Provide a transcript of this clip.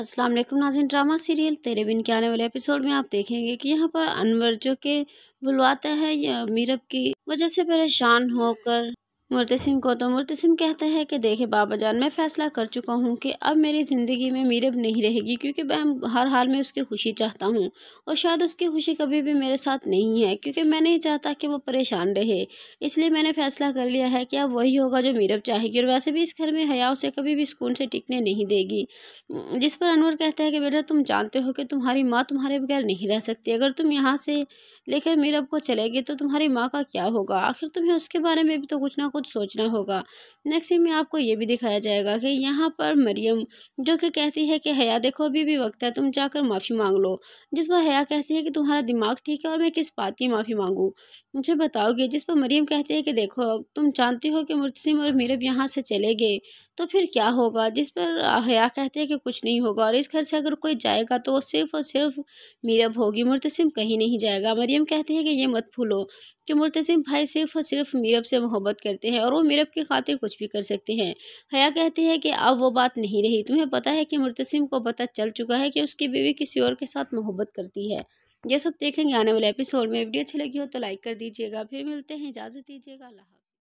अस्सलाम वालेकुम नाजिन drama serial तेरे बिन के आने वाले एपिसोड में आप देखेंगे कि यहाँ पर अनवर जो के बुलवाता है या मीरब की वजह से परेशान होकर मुर्तसिम को तो मुर्तसिम कहता है कि देखे बाबा जान मैं फ़ैसला कर चुका हूँ कि अब मेरी ज़िंदगी में मीरब नहीं रहेगी क्योंकि मैं हर हाल में उसकी खुशी चाहता हूँ और शायद उसकी खुशी कभी भी मेरे साथ नहीं है क्योंकि मैं नहीं चाहता कि वो परेशान रहे इसलिए मैंने फ़ैसला कर लिया है कि अब वही होगा जो मीरब चाहेगी और वैसे भी इस घर में हया उसे कभी भी सुकून से टिकने नहीं देगी जिस पर अनवर कहता है कि बेटा तुम जानते हो कि तुम्हारी माँ तुम्हारे बगैर नहीं रह सकती अगर तुम यहाँ से लेकिन मीरब को चलेगी तो तुम्हारी माँ का क्या होगा आखिर तुम्हें उसके बारे में भी तो कुछ ना कुछ सोचना होगा नेक्स्ट में आपको ये भी दिखाया जाएगा कि यहाँ पर मरियम जो कि कहती है कि हया देखो अभी भी वक्त है तुम जाकर माफ़ी मांग लो जिस पर हया कहती है कि तुम्हारा दिमाग ठीक है और मैं किस बात की माफ़ी मांगूँ मुझे बताओगे जिस पर मरियम कहती है कि देखो तुम जानती हो कि मुर्तसिम और मीरब यहाँ से चले गए तो फिर क्या होगा जिस पर हया कहते हैं कि कुछ नहीं होगा और इस घर से अगर कोई जाएगा तो वो सिर्फ़ और सिर्फ मीरब होगी मुर्तसिम कहीं नहीं जाएगा मरियम मरियम कहती है कि ये मत भूलो कि मुल्तसिम भाई सिर्फ और सिर्फ मीरब से मोहब्बत करते हैं और वो मीरब की खातिर कुछ भी कर सकते हैं हया कहती है कि अब वो बात नहीं रही तुम्हें पता है कि मुतसिम को पता चल चुका है कि उसकी बीवी किसी और के साथ मोहब्बत करती है ये सब देखेंगे आने वाले एपिसोड में वीडियो अच्छी लगी हो तो लाइक कर दीजिएगा फिर मिलते हैं इजाज़त दीजिएगा अल्लाह